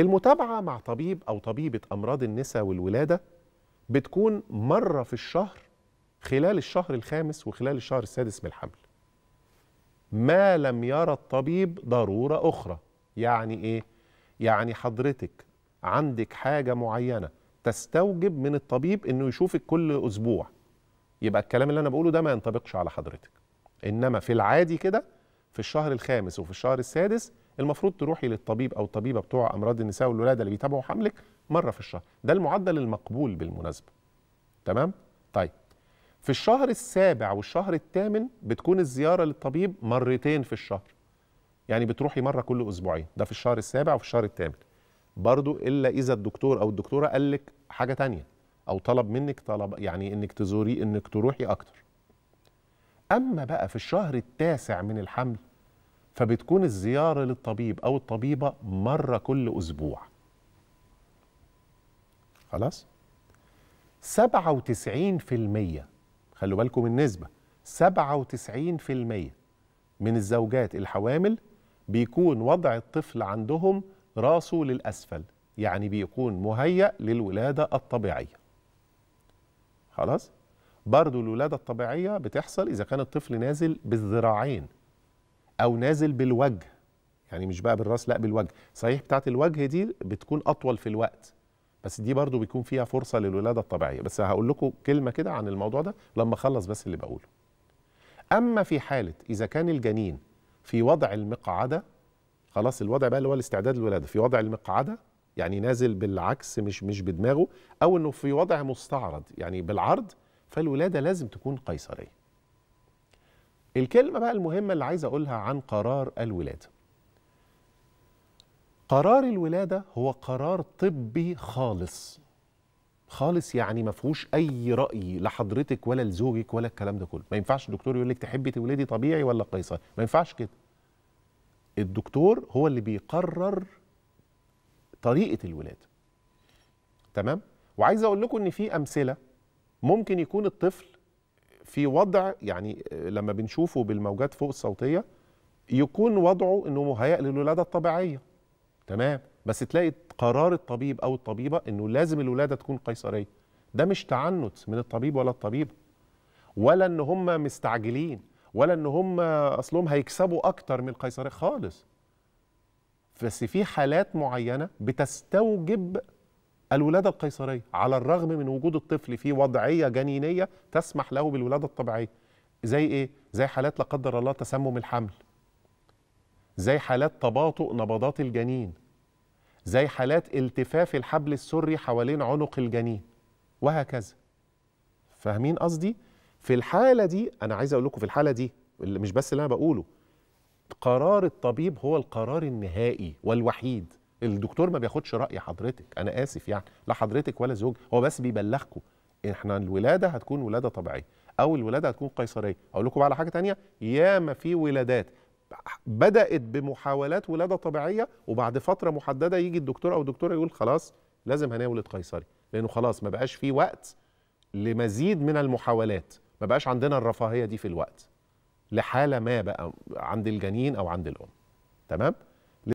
المتابعة مع طبيب أو طبيبة أمراض النساء والولادة بتكون مرة في الشهر خلال الشهر الخامس وخلال الشهر السادس من الحمل ما لم يرى الطبيب ضرورة أخرى يعني إيه؟ يعني حضرتك عندك حاجة معينة تستوجب من الطبيب أنه يشوفك كل أسبوع يبقى الكلام اللي أنا بقوله ده ما ينطبقش على حضرتك إنما في العادي كده في الشهر الخامس وفي الشهر السادس المفروض تروحي للطبيب او الطبيبه بتوع امراض النساء والولاده اللي بيتابعوا حملك مره في الشهر ده المعدل المقبول بالمناسبه تمام طيب في الشهر السابع والشهر الثامن بتكون الزياره للطبيب مرتين في الشهر يعني بتروحي مره كل اسبوعين ده في الشهر السابع وفي الشهر الثامن برضو الا اذا الدكتور او الدكتوره قال لك حاجه تانية او طلب منك طلب يعني انك تزوري انك تروحي اكتر اما بقى في الشهر التاسع من الحمل فبتكون الزيارة للطبيب أو الطبيبة مرة كل أسبوع خلاص 97% خلوا بالكم النسبة 97% من الزوجات الحوامل بيكون وضع الطفل عندهم راسه للأسفل يعني بيكون مهيأ للولادة الطبيعية خلاص برضو الولادة الطبيعية بتحصل إذا كان الطفل نازل بالذراعين او نازل بالوجه يعني مش بقى بالراس لا بالوجه صحيح بتاعه الوجه دي بتكون اطول في الوقت بس دي برضو بيكون فيها فرصه للولاده الطبيعيه بس هقول لكم كلمه كده عن الموضوع ده لما اخلص بس اللي بقوله اما في حاله اذا كان الجنين في وضع المقعده خلاص الوضع بقى اللي هو الاستعداد للولاده في وضع المقعده يعني نازل بالعكس مش مش بدماغه او انه في وضع مستعرض يعني بالعرض فالولاده لازم تكون قيصريه الكلمة بقى المهمة اللي عايز أقولها عن قرار الولادة قرار الولادة هو قرار طبي خالص خالص يعني ما فيهوش اي راي لحضرتك ولا لزوجك ولا الكلام ده كله ما ينفعش الدكتور يقول لك تحبي تولدي طبيعي ولا قيصر ما ينفعش كده الدكتور هو اللي بيقرر طريقه الولاده تمام وعايز اقول لكم ان في امثله ممكن يكون الطفل في وضع يعني آه، لما بنشوفه بالموجات فوق الصوتيه يكون وضعه انه مهيأ للولاده الطبيعيه تمام بس تلاقي قرار الطبيب او الطبيبه انه لازم الولاده تكون قيصريه ده مش تعنت من الطبيب ولا الطبيبه ولا ان هم مستعجلين ولا ان هم اصلهم هيكسبوا اكتر من القيصريه خالص بس في حالات معينه بتستوجب الولادة القيصرية على الرغم من وجود الطفل في وضعية جنينية تسمح له بالولادة الطبيعية زي إيه؟ زي حالات لا قدر الله تسمم الحمل زي حالات تباطؤ نبضات الجنين زي حالات التفاف الحبل السري حوالين عنق الجنين وهكذا فاهمين قصدي؟ في الحالة دي أنا عايز أقول لكم في الحالة دي مش بس اللي أنا بقوله قرار الطبيب هو القرار النهائي والوحيد الدكتور ما بياخدش راي حضرتك انا اسف يعني لا حضرتك ولا زوج هو بس بيبلغكم احنا الولاده هتكون ولاده طبيعيه او الولاده هتكون قيصريه اقول لكم على حاجه تانية ياما في ولادات بدات بمحاولات ولاده طبيعيه وبعد فتره محدده يجي الدكتور او الدكتوره يقول خلاص لازم هنولد قيصري لانه خلاص ما بقاش في وقت لمزيد من المحاولات ما بقاش عندنا الرفاهيه دي في الوقت لحاله ما بقى عند الجنين او عند الام تمام